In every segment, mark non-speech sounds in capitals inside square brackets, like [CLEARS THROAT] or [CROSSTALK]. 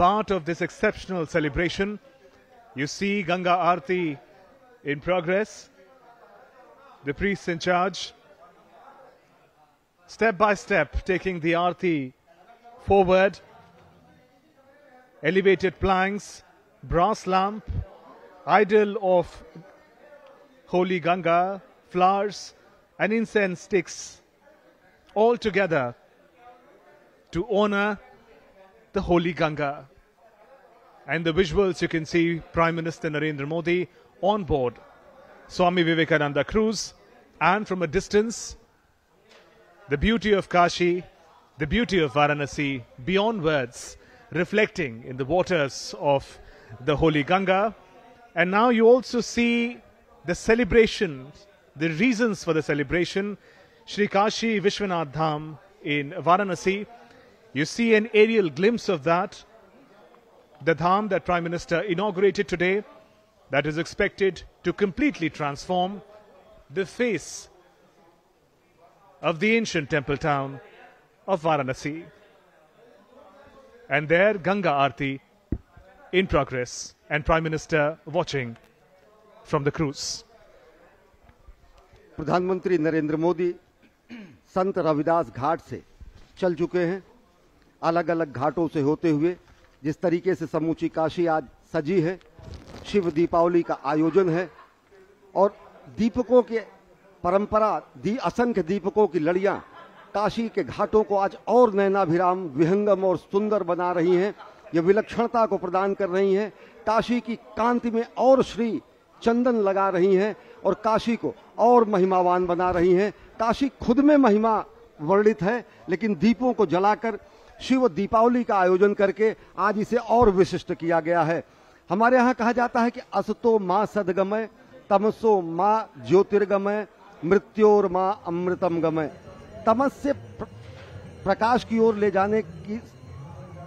part of this exceptional celebration. You see Ganga Aarti in progress. The priest in charge, step by step, taking the Aarti forward. Elevated planks, brass lamp, idol of holy Ganga, flowers, and incense sticks, all together to honor the holy Ganga. And the visuals you can see Prime Minister Narendra Modi on board Swami Vivekananda cruise, and from a distance, the beauty of Kashi, the beauty of Varanasi, beyond words, reflecting in the waters of the holy Ganga. And now you also see the celebration, the reasons for the celebration. Sri Kashi Vishwanath Dham in Varanasi. You see an aerial glimpse of that the dham that Prime Minister inaugurated today that is expected to completely transform the face of the ancient temple town of Varanasi. And there, Ganga Aarti in progress and Prime Minister watching from the cruise. प्रधानमंत्री Narendra Modi, [CLEARS THROAT] Sant Ravidas घाट se chal chuke hain, alag-alag घाटों se hote हुए जिस तरीके से समूची काशी आज सजी है शिव दीपावली का आयोजन है और दीपकों के परंपरा दी असंख्य दीपकों की लड़ियां काशी के घाटों को आज और नैनाभिराम विहंगम और सुंदर बना रही हैं यह विलक्षणता को प्रदान कर रही हैं काशी की कांति में और श्री चंदन लगा रही हैं और काशी को और महिमावान बना रही हैं काशी खुद में महिमा वर्णित है लेकिन दीपों को जलाकर शिव दीपावली का आयोजन करके आज इसे और विशिष्ट किया गया है हमारे यहाँ कहा जाता है कि असतो माँ सदगमय तमसो माँ ज्योतिर्गमय मृत्योर माँ अमृतम गमय तमस से प्रकाश की ओर ले जाने की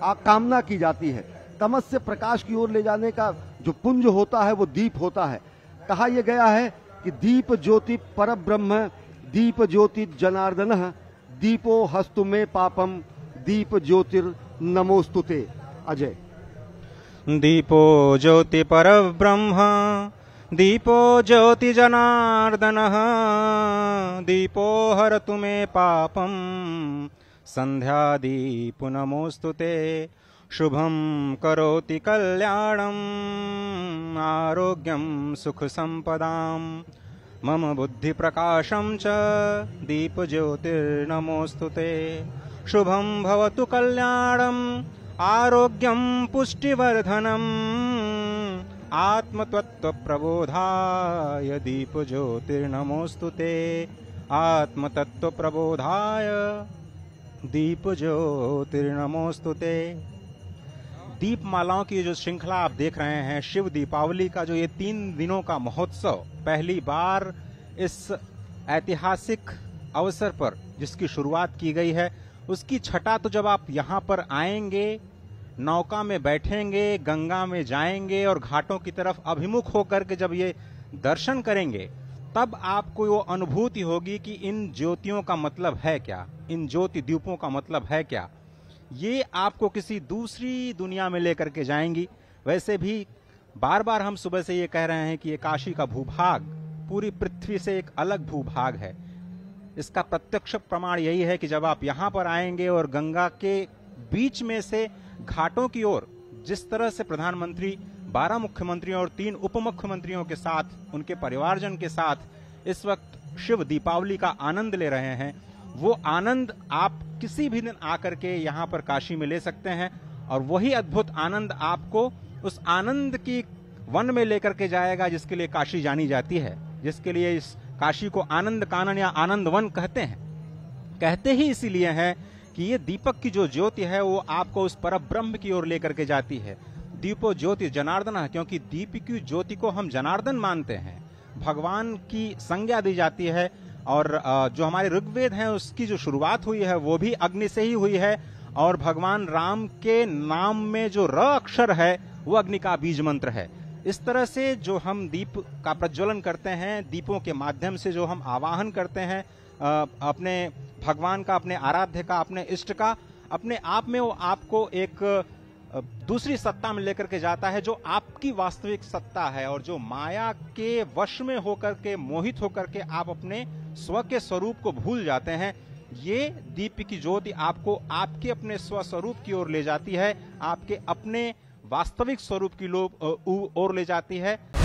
आ, कामना की जाती है तमस से प्रकाश की ओर ले जाने का जो पुंज होता है वो दीप होता है कहा यह गया है कि दीप ज्योति पर ब्रह्म दीप ज्योति जनार्दन दीपो हस्तु में पापम दीप ज्योतिर नमोस्तुते अजय दीपो ज्योति पर ब्रह्म दीपो ज्योति जनार्दन दीपो हर तुमे पापम संध्या दीप नमोस्तुते शुभम करोति कल्याण आरोग्यम सुख संपदा मम बुद्धि प्रकाशम च दीप ज्योतिर्नमोस्तुते शुभम भवतु कल्याणम आरोग्यम कल्याणम् आत्मतत्व प्रबोधाय दीप ज्योतिर्नमोस्तु ते दीप ज्योतिर्नमोस्तु ते मालाओं की जो श्रृंखला आप देख रहे हैं शिव दीपावली का जो ये तीन दिनों का महोत्सव पहली बार इस ऐतिहासिक अवसर पर जिसकी शुरुआत की गई है उसकी छटा तो जब आप यहाँ पर आएंगे नौका में बैठेंगे गंगा में जाएंगे और घाटों की तरफ अभिमुख होकर के जब ये दर्शन करेंगे तब आपको वो अनुभूति होगी कि इन ज्योतियों का मतलब है क्या इन ज्योति द्वीपों का मतलब है क्या ये आपको किसी दूसरी दुनिया में लेकर के जाएंगी वैसे भी बार बार हम सुबह से ये कह रहे हैं कि ये काशी का भूभाग पूरी पृथ्वी से एक अलग भूभाग है इसका प्रत्यक्ष प्रमाण यही है कि जब आप यहाँ पर आएंगे और गंगा के बीच में से घाटों की ओर जिस तरह से प्रधानमंत्री बारह मुख्यमंत्रियों और तीन उप मुख्यमंत्रियों के साथ उनके परिवारजन के साथ इस वक्त शिव दीपावली का आनंद ले रहे हैं वो आनंद आप किसी भी दिन आकर के यहाँ पर काशी में ले सकते हैं और वही अद्भुत आनंद आपको उस आनंद की वन में लेकर के जाएगा जिसके लिए काशी जानी जाती है जिसके लिए इस काशी को आनंद कानन या आनंद वन कहते हैं कहते ही इसीलिए हैं कि ये दीपक की जो ज्योति है वो आपको उस पर ब्रह्म की ओर लेकर के जाती है दीपो ज्योति जनार्दन है क्योंकि दीप की ज्योति को हम जनार्दन मानते हैं भगवान की संज्ञा दी जाती है और जो हमारे ऋग्वेद हैं उसकी जो शुरुआत हुई है वो भी अग्नि से ही हुई है और भगवान राम के नाम में जो र अक्षर है वो अग्नि का बीज मंत्र है इस तरह से जो हम दीप का प्रज्वलन करते हैं दीपों के माध्यम से जो हम आवाहन करते हैं अपने भगवान का अपने आराध्य का अपने इष्ट का अपने आप में वो आपको एक दूसरी सत्ता में लेकर के जाता है जो आपकी वास्तविक सत्ता है और जो माया के वश में होकर के मोहित होकर के आप अपने स्व के स्वरूप को भूल जाते हैं ये दीप की ज्योति आपको आपके अपने स्वस्वरूप की ओर ले जाती है आपके अपने वास्तविक स्वरूप की लोग ओर ले जाती है